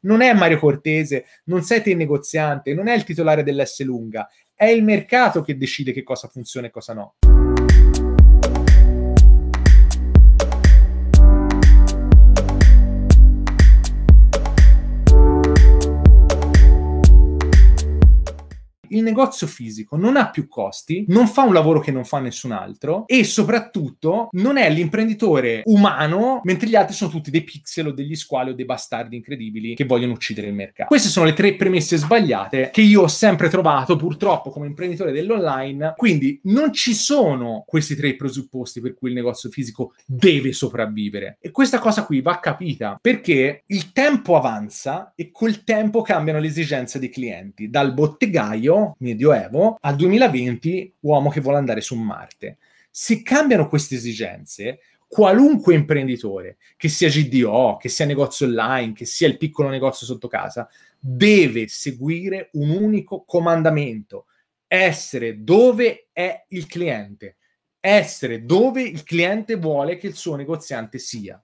non è Mario Cortese, non siete il negoziante, non è il titolare dell'S lunga, è il mercato che decide che cosa funziona e cosa no. il negozio fisico non ha più costi, non fa un lavoro che non fa nessun altro e soprattutto non è l'imprenditore umano mentre gli altri sono tutti dei pixel o degli squali o dei bastardi incredibili che vogliono uccidere il mercato. Queste sono le tre premesse sbagliate che io ho sempre trovato purtroppo come imprenditore dell'online, quindi non ci sono questi tre presupposti per cui il negozio fisico deve sopravvivere e questa cosa qui va capita perché il tempo avanza e col tempo cambiano le esigenze dei clienti, dal bottegaio Medioevo, al 2020 uomo che vuole andare su Marte. Se cambiano queste esigenze, qualunque imprenditore, che sia GDO, che sia negozio online, che sia il piccolo negozio sotto casa, deve seguire un unico comandamento, essere dove è il cliente, essere dove il cliente vuole che il suo negoziante sia,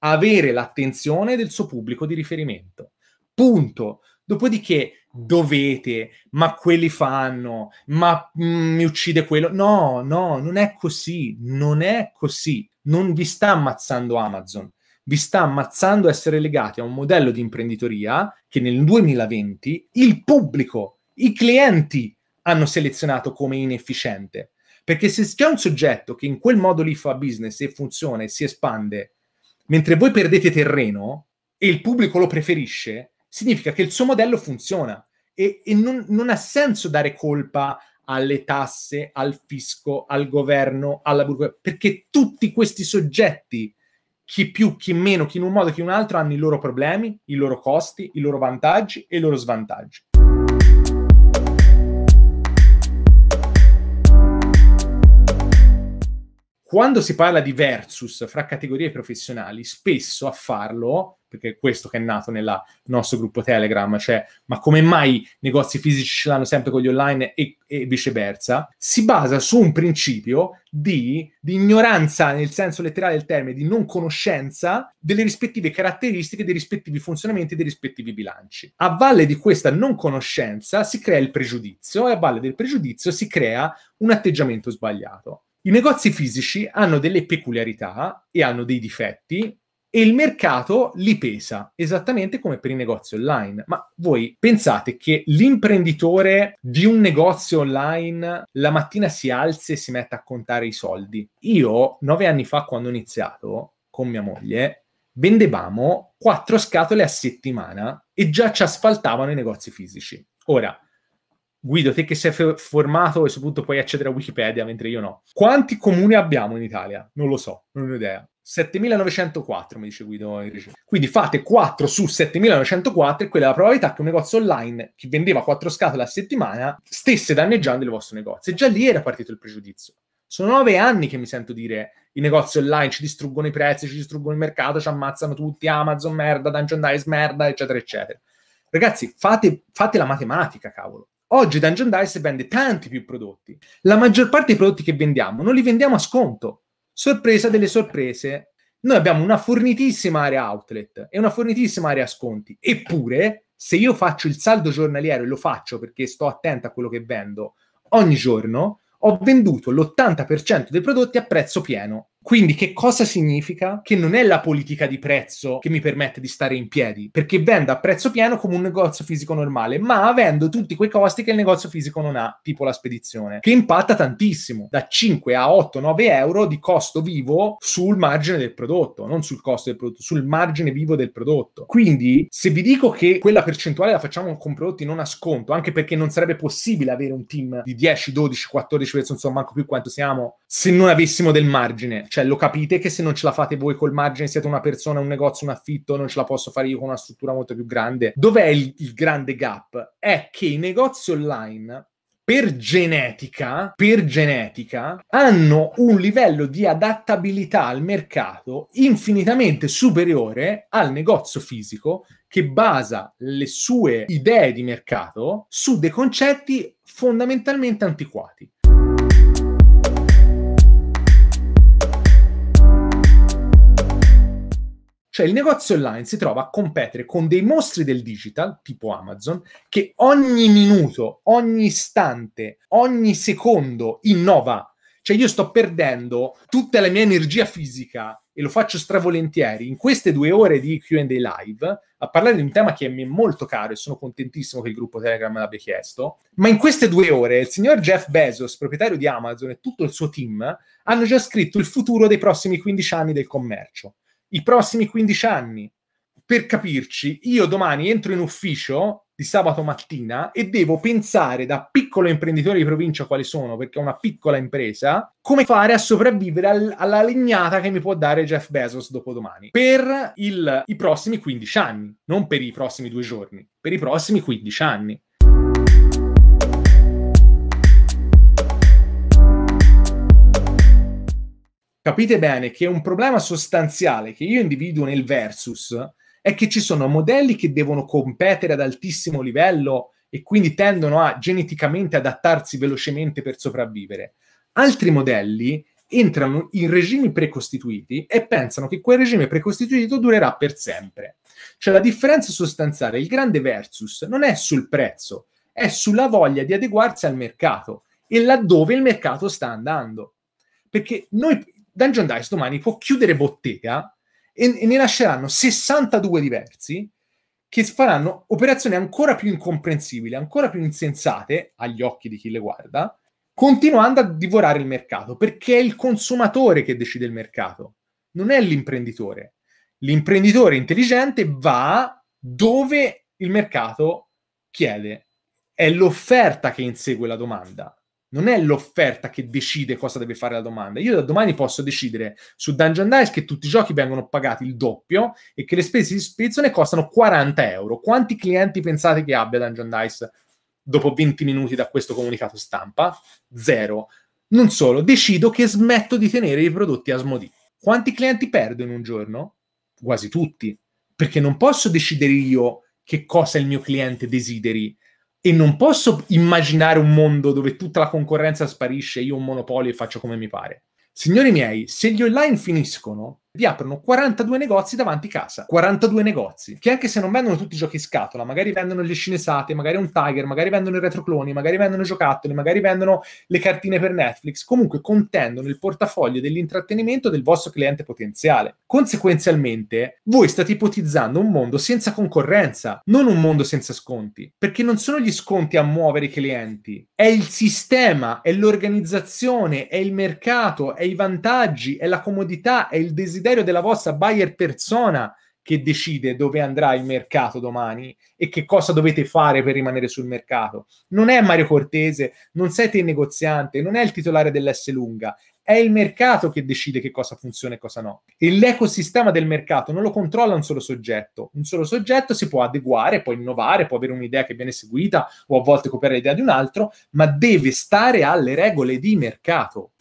avere l'attenzione del suo pubblico di riferimento. Punto. Dopodiché dovete, ma quelli fanno, ma mh, mm, mi uccide quello. No, no, non è così, non è così. Non vi sta ammazzando Amazon, vi sta ammazzando essere legati a un modello di imprenditoria che nel 2020 il pubblico, i clienti hanno selezionato come inefficiente. Perché se c'è un soggetto che in quel modo lì fa business e funziona e si espande, mentre voi perdete terreno e il pubblico lo preferisce, significa che il suo modello funziona e, e non, non ha senso dare colpa alle tasse, al fisco, al governo, alla burocrazia, perché tutti questi soggetti, chi più, chi meno, chi in un modo, chi in un altro, hanno i loro problemi, i loro costi, i loro vantaggi e i loro svantaggi. quando si parla di versus fra categorie professionali, spesso a farlo, perché è questo che è nato nel nostro gruppo Telegram, cioè ma come mai negozi fisici ce l'hanno sempre con gli online e, e viceversa, si basa su un principio di, di, ignoranza, nel senso letterale del termine, di non conoscenza delle rispettive caratteristiche, dei rispettivi funzionamenti, dei rispettivi bilanci. A valle di questa non conoscenza si crea il pregiudizio e a valle del pregiudizio si crea un atteggiamento sbagliato. I negozi fisici hanno delle peculiarità e hanno dei difetti e il mercato li pesa esattamente come per i negozi online. Ma voi pensate che l'imprenditore di un negozio online la mattina si alzi e si mette a contare i soldi? Io, nove anni fa, quando ho iniziato con mia moglie, vendevamo quattro scatole a settimana e già ci asfaltavano i negozi fisici. Ora, Guido, te che sei f- formato e soprattutto puoi accedere a Wikipedia, mentre io no. Quanti comuni abbiamo in Italia? Non lo so, non ho idea. 7904, mi dice Guido. Quindi fate 4 su 7904 e quella è la probabilità che un negozio online che vendeva 4 scatole a settimana stesse danneggiando il vostro negozio. E già lì era partito il pregiudizio. Sono nove anni che mi sento dire i negozi online ci distruggono i prezzi, ci distruggono il mercato, ci ammazzano tutti, Amazon merda, Dungeon Dice merda, eccetera, eccetera. Ragazzi, fate, fate la matematica, cavolo. Oggi Dungeon Dice vende tanti più prodotti. La maggior parte dei prodotti che vendiamo non li vendiamo a sconto. Sorpresa delle sorprese. Noi abbiamo una fornitissima area outlet e una fornitissima area sconti. Eppure, se io faccio il saldo giornaliero e lo faccio perché sto attento a quello che vendo ogni giorno, ho venduto l'80% dei prodotti a prezzo pieno. Quindi che cosa significa? Che non è la politica di prezzo che mi permette di stare in piedi, perché vendo a prezzo pieno come un negozio fisico normale, ma avendo tutti quei costi che il negozio fisico non ha, tipo la spedizione, che impatta tantissimo, da 5 a 8, 9 euro di costo vivo sul margine del prodotto, non sul costo del prodotto, sul margine vivo del prodotto. Quindi se vi dico che quella percentuale la facciamo con prodotti non a sconto, anche perché non sarebbe possibile avere un team di 10, 12, 14 persone, non so manco più quanto siamo, se non avessimo del margine cioè, lo capite che se non ce la fate voi col margine, siete una persona, un negozio, un affitto, non ce la posso fare io con una struttura molto più grande. Dov'è il, il grande gap? È che i negozi online per genetica, per genetica, hanno un livello di adattabilità al mercato infinitamente superiore al negozio fisico che basa le sue idee di mercato su dei concetti fondamentalmente antiquati. Cioè il negozio online si trova a competere con dei mostri del digital, tipo Amazon, che ogni minuto, ogni istante, ogni secondo innova. Cioè io sto perdendo tutta la mia energia fisica e lo faccio stravolentieri in queste due ore di QA live a parlare di un tema che mi è molto caro e sono contentissimo che il gruppo Telegram me l'abbia chiesto. Ma in queste due ore il signor Jeff Bezos, proprietario di Amazon e tutto il suo team hanno già scritto il futuro dei prossimi 15 anni del commercio i prossimi 15 anni. Per capirci, io domani entro in ufficio di sabato mattina e devo pensare da piccolo imprenditore di provincia quale sono, perché ho una piccola impresa, come fare a sopravvivere al, alla legnata che mi può dare Jeff Bezos dopodomani per il, i prossimi 15 anni, non per i prossimi due giorni, per i prossimi 15 anni. Capite bene che un problema sostanziale che io individuo nel versus è che ci sono modelli che devono competere ad altissimo livello e quindi tendono a geneticamente adattarsi velocemente per sopravvivere. Altri modelli entrano in regimi precostituiti e pensano che quel regime precostituito durerà per sempre. Cioè la differenza sostanziale, il grande versus, non è sul prezzo, è sulla voglia di adeguarsi al mercato e laddove il mercato sta andando. Perché noi Dungeon Dice domani può chiudere bottega e, e ne lasceranno 62 diversi che faranno operazioni ancora più incomprensibili, ancora più insensate agli occhi di chi le guarda, continuando a divorare il mercato, perché è il consumatore che decide il mercato, non è l'imprenditore. L'imprenditore intelligente va dove il mercato chiede, è l'offerta che insegue la domanda non è l'offerta che decide cosa deve fare la domanda. Io da domani posso decidere su Dungeon Dice che tutti i giochi vengono pagati il doppio e che le spese di spedizione costano 40 euro. Quanti clienti pensate che abbia Dungeon Dice dopo 20 minuti da questo comunicato stampa? Zero. Non solo, decido che smetto di tenere i prodotti Asmodee. Quanti clienti perdo in un giorno? Quasi tutti, perché non posso decidere io che cosa il mio cliente desideri e non posso immaginare un mondo dove tutta la concorrenza sparisce, io un monopolio e faccio come mi pare. Signori miei, se gli online finiscono, vi aprono 42 negozi davanti casa. 42 negozi. Che anche se non vendono tutti i giochi scatola, magari vendono le cinesate, magari un Tiger, magari vendono i retrocloni, magari vendono i giocattoli, magari vendono le cartine per Netflix. Comunque contendono il portafoglio dell'intrattenimento del vostro cliente potenziale. Conseguenzialmente, voi state ipotizzando un mondo senza concorrenza, non un mondo senza sconti. Perché non sono gli sconti a muovere i clienti, è il sistema, è l'organizzazione, è il mercato, è i vantaggi, è la comodità, è il desiderio desiderio della vostra buyer persona che decide dove andrà il mercato domani e che cosa dovete fare per rimanere sul mercato. Non è Mario Cortese, non siete il negoziante, non è il titolare dell'S lunga, è il mercato che decide che cosa funziona e cosa no. E l'ecosistema del mercato non lo controlla un solo soggetto. Un solo soggetto si può adeguare, può innovare, può avere un'idea che viene seguita o a volte copiare l'idea di un altro, ma deve stare alle regole di mercato.